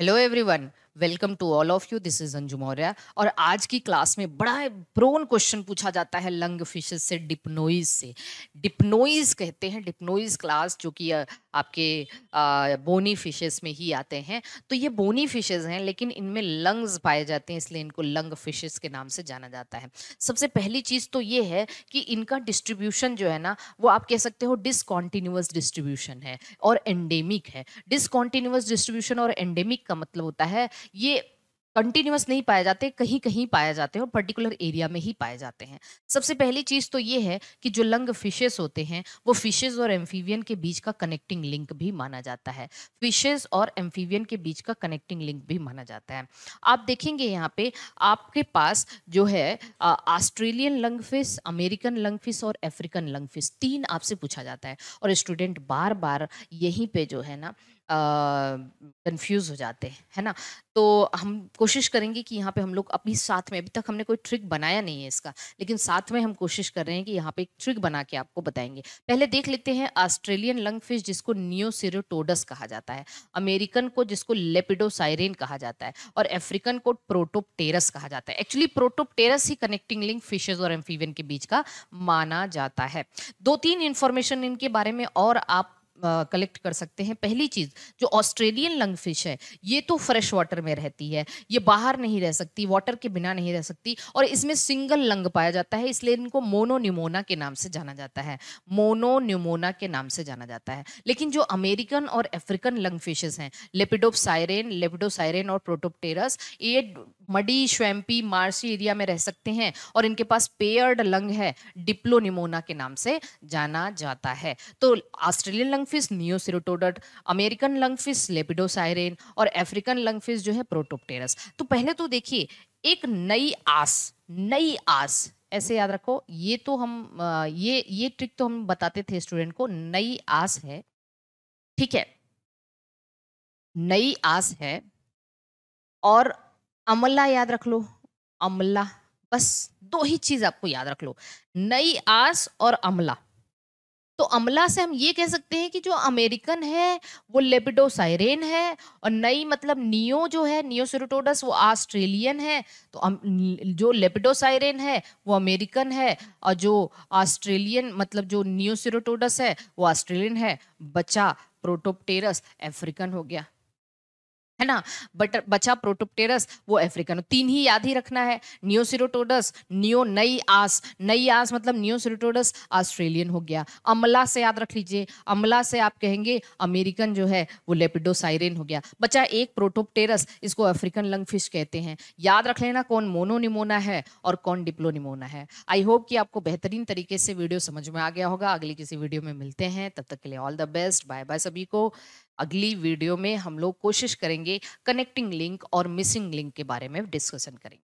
hello everyone welcome to all of you this is Anju Maurya और आज की क्लास में बड़ा प्रोन क्वेश्चन पूछा जाता है लंग फिशेस से डिप्नोइज से डिप्नोइज कहते हैं डिप्नोइज क्लास जो कि आपके आ, बोनी फिशेस में ही आते हैं तो ये बोनी फिशेस हैं लेकिन इनमें लंग्स पाए जाते हैं इसलिए इनको लंग फिशेस के नाम से जाना जाता है सबसे पहली चीज़ तो ये है कि इनका डिस्ट्रीब्यूशन जो है ना वो आप कह सकते हो डिसकॉन्टीन्यूस डिस्ट्रीब्यूशन है और एंडेमिक है डिसकॉन्टीन्यूस डिस्ट्रीब्यूशन और एंडेमिक का मतलब होता है ये कंटिन्यूस नहीं पाए जाते कहीं कहीं पाए जाते हैं और पर्टिकुलर एरिया में ही पाए जाते हैं सबसे पहली चीज़ तो ये है कि जो लंग फिशेस होते हैं वो फिशेस और एम्फीवियन के बीच का कनेक्टिंग लिंक भी माना जाता है फिशेस और एम्फीवियन के बीच का कनेक्टिंग लिंक भी माना जाता है आप देखेंगे यहाँ पे आपके पास जो है Australian lung fish American lung fish और अफ्रीकन लंग फिश तीन आपसे पूछा जाता है और स्टूडेंट बार बार यहीं पर जो है ना कंफ्यूज हो जाते हैं है ना तो हम कोशिश करेंगे कि यहाँ पे हम लोग अपनी साथ में अभी तक हमने कोई ट्रिक बनाया नहीं है इसका लेकिन साथ में हम कोशिश कर रहे हैं कि यहाँ पे एक ट्रिक बना के आपको बताएंगे पहले देख लेते हैं ऑस्ट्रेलियन लंग फिश जिसको नियोसिरोटोडस कहा जाता है अमेरिकन को जिसको लेपिडोसाइरेन कहा जाता है और अफ्रीकन को प्रोटोपटेरस कहा जाता है एक्चुअली प्रोटोपटेरस ही कनेक्टिंग लिंक फिशेज और एम्फीवियन के बीच का माना जाता है दो तीन इन्फॉर्मेशन इनके बारे में और आप कलेक्ट कर सकते हैं पहली चीज़ जो ऑस्ट्रेलियन लंग फिश है ये तो फ्रेश वाटर में रहती है ये बाहर नहीं रह सकती वाटर के बिना नहीं रह सकती और इसमें सिंगल लंग पाया जाता है इसलिए इनको मोनोन्यूमोना के नाम से जाना जाता है मोनोन्यूमोना के नाम से जाना जाता है लेकिन जो अमेरिकन और अफ्रीकन लंग फिशेज हैं लेपिडोपसायरेन लेपिडोसायरेन और प्रोटोपटेरस ये मडी श्वेम्पी मार्सी एरिया में रह सकते हैं और इनके पास पेयर्ड लंग है डिप्लोनिमोना के नाम से जाना जाता है तो Australian lung fish Neoceratodus American lung fish Lepidosiren और अफ्रीकन लंग फिश जो है प्रोटोप्टेरस तो पहले तो देखिए एक नई आस नई आस ऐसे याद रखो ये तो हम ये ये ट्रिक तो हम बताते थे स्टूडेंट को नई आस है ठीक है नई आस है और अमला याद रख लो अमला बस दो ही चीज आपको याद रख लो नई आस और अमला तो अमला से हम ये कह सकते हैं कि जो अमेरिकन है वो लेपिडोसाइरेन है और नई मतलब नियो जो है सिरोटोडस वो ऑस्ट्रेलियन है तो जो लेपिडोसाइरेन है वो अमेरिकन है और जो ऑस्ट्रेलियन मतलब जो सिरोटोडस है वो ऑस्ट्रेलियन है बचा प्रोटोप्टेरस अफ्रीकन हो गया है ना बट बचा प्रोटोप्टेरस वो अफ्रीकन तीन ही याद ही रखना है नियोसिरोटोडस नियो नई आस नई आस मतलब नियोसिरोटोडस ऑस्ट्रेलियन हो गया अमला से याद रख लीजिए अमला से आप कहेंगे अमेरिकन जो है वो लेपिडोसाइरेन हो गया बचा एक प्रोटोप्टेरस इसको अफ्रीकन लंग फिश कहते हैं याद रख लेना कौन मोनोनिमोना है और कौन डिप्लोनिमोना है आई होप कि आपको बेहतरीन तरीके से वीडियो समझ में आ गया होगा अगली किसी वीडियो में मिलते हैं तब तक के लिए all the best bye bye सभी को अगली वीडियो में हम लोग कोशिश करेंगे कनेक्टिंग लिंक और मिसिंग लिंक के बारे में डिस्कशन करेंगे